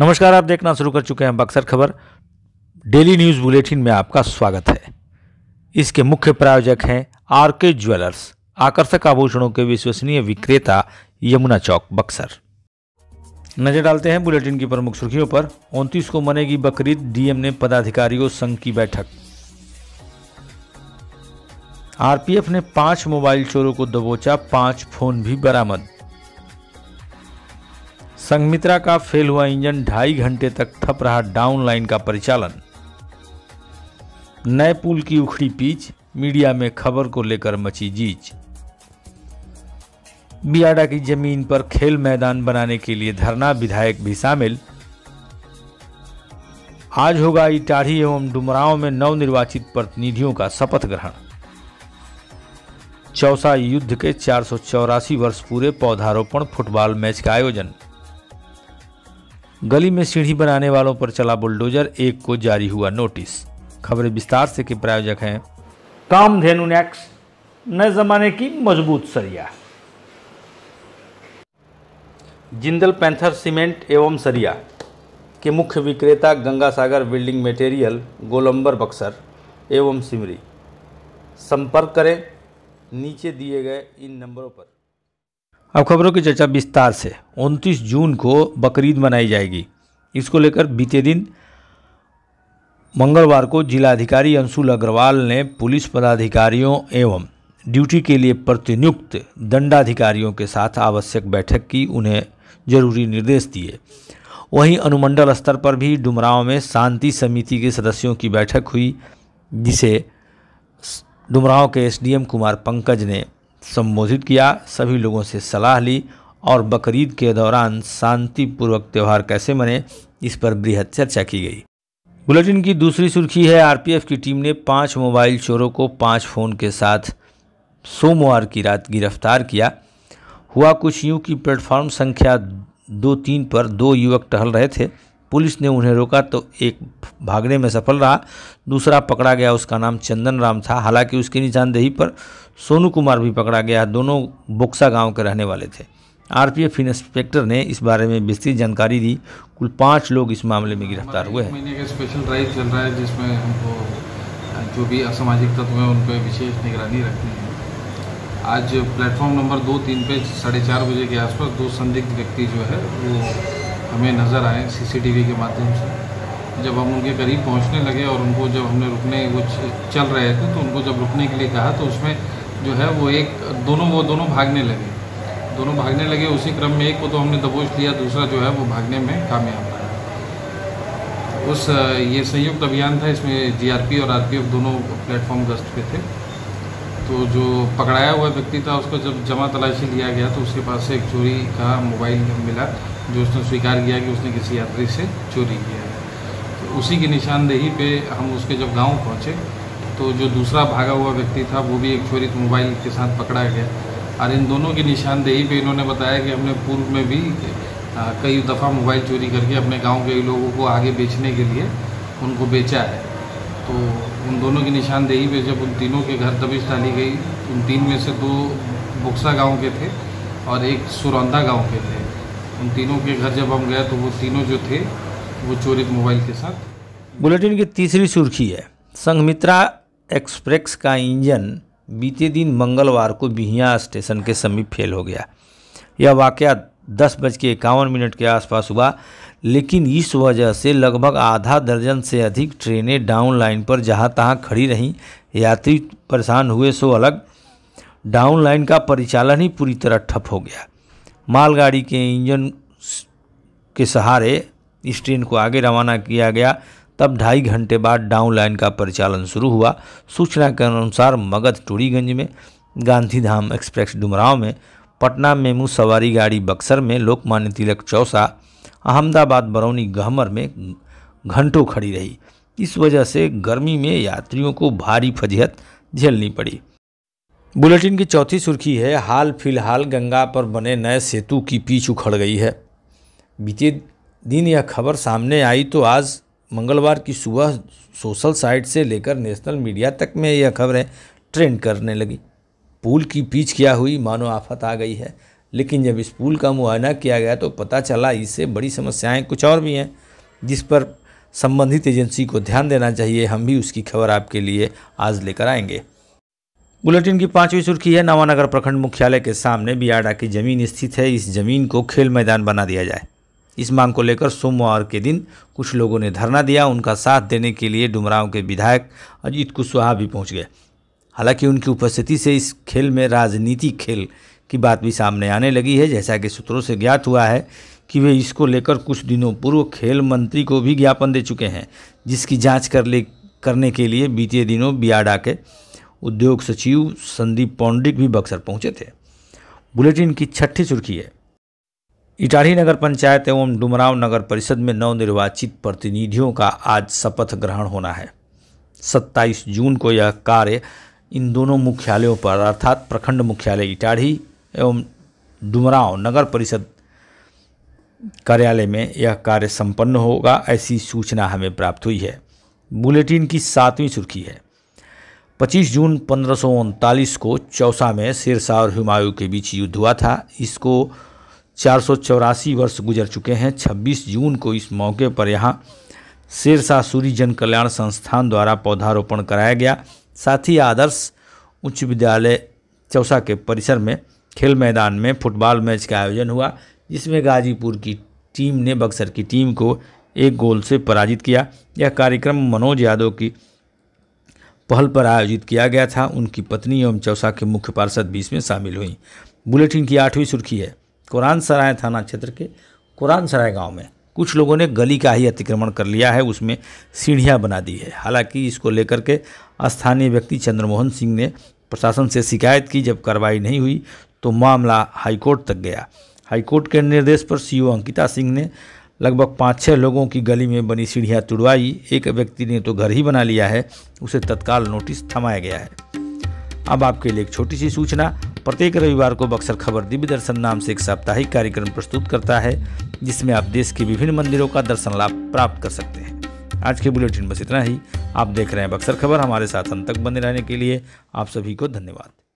नमस्कार आप देखना शुरू कर चुके हैं बक्सर खबर डेली न्यूज़ बुलेटिन में आपका स्वागत है इसके मुख्य प्रायोजक हैं आर के ज्वेलर्स आकर्षक आभूषणों के विश्वसनीय विक्रेता यमुना चौक बक्सर नजर डालते हैं बुलेटिन की प्रमुख सुर्खियों पर उनतीस को मनेगी बकरीद डीएम ने पदाधिकारियों संघ की बैठक आरपीएफ ने पांच मोबाइल चोरों को दबोचा पांच फोन भी बरामद संगमित्रा का फेल हुआ इंजन ढाई घंटे तक थप रहा डाउन लाइन का परिचालन नए पुल की उखड़ी पीच मीडिया में खबर को लेकर मची जीच बियाडा की जमीन पर खेल मैदान बनाने के लिए धरना विधायक भी शामिल आज होगा इटाढ़ी एवं डुमराव में नवनिर्वाचित प्रतिनिधियों का शपथ ग्रहण चौसा युद्ध के चार वर्ष पूरे पौधारोपण फुटबॉल मैच का आयोजन गली में सीढ़ी बनाने वालों पर चला बुलडोजर एक को जारी हुआ नोटिस खबरें विस्तार से के प्रायोजक हैं काम धेनु नेक्स नए जमाने की मजबूत सरिया जिंदल पैंथर सीमेंट एवं सरिया के मुख्य विक्रेता गंगा सागर बिल्डिंग मटेरियल गोलंबर बक्सर एवं सिमरी संपर्क करें नीचे दिए गए इन नंबरों पर अब खबरों की चर्चा विस्तार से 29 जून को बकरीद मनाई जाएगी इसको लेकर बीते दिन मंगलवार को जिलाधिकारी अंशुल अग्रवाल ने पुलिस पदाधिकारियों एवं ड्यूटी के लिए प्रतिनियुक्त दंडाधिकारियों के साथ आवश्यक बैठक की उन्हें जरूरी निर्देश दिए वहीं अनुमंडल स्तर पर भी डुमराव में शांति समिति के सदस्यों की बैठक हुई जिसे डुमराव के एसडीएम कुमार पंकज ने संबोधित किया सभी लोगों से सलाह ली और बकरीद के दौरान शांतिपूर्वक त्यौहार कैसे मने इस पर बृहद चर्चा की गई बुलेटिन की दूसरी सुर्खी है आरपीएफ की टीम ने पांच मोबाइल चोरों को पांच फ़ोन के साथ सोमवार की रात गिरफ्तार किया हुआ कुछ यूं कि प्लेटफॉर्म संख्या दो तीन पर दो युवक टहल रहे थे पुलिस ने उन्हें रोका तो एक भागने में सफल रहा दूसरा पकड़ा गया उसका नाम चंदन राम था हालांकि उसकी निशानदेही पर सोनू कुमार भी पकड़ा गया दोनों बोक्सा गांव के रहने वाले थे आरपीएफ इंस्पेक्टर ने इस बारे में विस्तृत जानकारी दी कुल पाँच लोग इस मामले में गिरफ्तार हुए हैं महीने का स्पेशल ड्राइव चल रहा है जिसमें हमको जो भी असामाजिक तत्व हैं उन पर विशेष निगरानी रखनी है आज प्लेटफॉर्म नंबर दो तीन पे साढ़े चार बजे के आसपास दो संदिग्ध व्यक्ति जो है वो हमें नज़र आए सीसीटीवी के माध्यम से जब हम उनके करीब पहुंचने लगे और उनको जब हमने रुकने वो चल रहे थे तो उनको जब रुकने के लिए कहा तो उसमें जो है वो एक दोनों वो दोनों भागने लगे दोनों भागने लगे उसी क्रम में एक को तो हमने दबोच लिया दूसरा जो है वो भागने में कामयाब रहा उस ये संयुक्त अभियान था इसमें जीआरपी और आरपीएफ दोनों प्लेटफॉर्म गश्त पे थे तो जो पकड़ाया हुआ व्यक्ति था उसको जब जमा तलाशी लिया गया तो उसके पास से एक चोरी का मोबाइल मिला जो उसने स्वीकार किया कि उसने किसी यात्री से चोरी किया है तो उसी की निशानदेही पे हम उसके जब गांव पहुंचे तो जो दूसरा भागा हुआ व्यक्ति था वो भी एक चोरित मोबाइल के साथ पकड़ा गया और इन दोनों की निशानदेही पे इन्होंने बताया कि हमने पूर्व में भी कई दफ़ा मोबाइल चोरी करके अपने गाँव के लोगों को आगे बेचने के लिए उनको बेचा है तो उन दोनों की निशानदेही पर जब उन तीनों के घर दबिश डाली गई तो उन तीन में से दो बुक्सा गाँव के थे और एक सुरौंदा गाँव के थे उन तीनों के घर जब हम गए तो वो तीनों जो थे वो चोरित मोबाइल के साथ बुलेटिन की तीसरी सुर्खी है संघमित्रा एक्सप्रेस का इंजन बीते दिन मंगलवार को बिहिया स्टेशन के समीप फेल हो गया यह वाक़ दस बज के इक्यावन मिनट के आसपास हुआ लेकिन इस वजह से लगभग आधा दर्जन से अधिक ट्रेनें डाउन लाइन पर जहां तहां खड़ी रहीं यात्री परेशान हुए सो अलग डाउन लाइन का परिचालन ही पूरी तरह ठप हो गया मालगाड़ी के इंजन के सहारे इस ट्रेन को आगे रवाना किया गया तब ढाई घंटे बाद डाउन लाइन का परिचालन शुरू हुआ सूचना के अनुसार मगध टूरीगंज में गांधीधाम एक्सप्रेस डुमराव में पटना मेमू सवारी गाड़ी बक्सर में लोकमान्य तिलक चौसा अहमदाबाद बरौनी गहमर में घंटों खड़ी रही इस वजह से गर्मी में यात्रियों को भारी फजीहत झेलनी पड़ी बुलेटिन की चौथी सुर्खी है हाल फिलहाल गंगा पर बने नए सेतु की पीछ उखड़ गई है बीते दिन यह खबर सामने आई तो आज मंगलवार की सुबह सोशल साइट से लेकर नेशनल मीडिया तक में यह खबरें ट्रेंड करने लगी पुल की पीछ क्या हुई मानो आफत आ गई है लेकिन जब इस पुल का मुआयना किया गया तो पता चला इससे बड़ी समस्याएं कुछ और भी हैं जिस पर संबंधित एजेंसी को ध्यान देना चाहिए हम भी उसकी खबर आपके लिए आज लेकर आएंगे बुलेटिन की पांचवी सुर्खी है नवानगर प्रखंड मुख्यालय के सामने बियाडा की जमीन स्थित है इस जमीन को खेल मैदान बना दिया जाए इस मांग को लेकर सोमवार के दिन कुछ लोगों ने धरना दिया उनका साथ देने के लिए डुमराव के विधायक अजीत कुशवाहा भी पहुंच गए हालांकि उनकी उपस्थिति से इस खेल में राजनीति खेल की बात भी सामने आने लगी है जैसा कि सूत्रों से ज्ञात हुआ है कि वे इसको लेकर कुछ दिनों पूर्व खेल मंत्री को भी ज्ञापन दे चुके हैं जिसकी जाँच कर ले करने के लिए बीते दिनों बियाडा के उद्योग सचिव संदीप पौंडिक भी बक्सर पहुंचे थे बुलेटिन की छठी सुर्खी है इटाढ़ी नगर पंचायत एवं डुमराव नगर परिषद में नवनिर्वाचित प्रतिनिधियों का आज शपथ ग्रहण होना है 27 जून को यह कार्य इन दोनों मुख्यालयों पर अर्थात प्रखंड मुख्यालय इटाढ़ी एवं डुमराव नगर परिषद कार्यालय में यह कार्य संपन्न होगा ऐसी सूचना हमें प्राप्त हुई है बुलेटिन की सातवीं सुर्खी है 25 जून पंद्रह को चौसा में शेरशाह और हुमायूं के बीच युद्ध हुआ था इसको चार वर्ष गुजर चुके हैं 26 जून को इस मौके पर यहाँ शेरशाह सूरी जन कल्याण संस्थान द्वारा पौधारोपण कराया गया साथ ही आदर्श उच्च विद्यालय चौसा के परिसर में खेल मैदान में फुटबॉल मैच का आयोजन हुआ जिसमें गाजीपुर की टीम ने बक्सर की टीम को एक गोल से पराजित किया यह कार्यक्रम मनोज यादव की पहल पर आयोजित किया गया था उनकी पत्नी एवं चौसा के मुख्य पार्षद भी इसमें शामिल हुई बुलेटिन की आठवीं सुर्खी है कुरान सराय थाना क्षेत्र के कुरान सराय गाँव में कुछ लोगों ने गली का ही अतिक्रमण कर लिया है उसमें सीढ़ियां बना दी है हालांकि इसको लेकर के स्थानीय व्यक्ति चंद्रमोहन सिंह ने प्रशासन से शिकायत की जब कार्रवाई नहीं हुई तो मामला हाईकोर्ट तक गया हाईकोर्ट के निर्देश पर सीईओ अंकिता सिंह ने लगभग पाँच छः लोगों की गली में बनी सीढ़ियाँ तुड़वाई एक व्यक्ति ने तो घर ही बना लिया है उसे तत्काल नोटिस थमाया गया है अब आपके लिए एक छोटी सी सूचना प्रत्येक रविवार को बक्सर खबर दिव्य दर्शन नाम से एक साप्ताहिक कार्यक्रम प्रस्तुत करता है जिसमें आप देश के विभिन्न मंदिरों का दर्शन लाभ प्राप्त कर सकते हैं आज के बुलेटिन बस इतना ही आप देख रहे हैं बक्सर खबर हमारे साथ अंत तक बने रहने के लिए आप सभी को धन्यवाद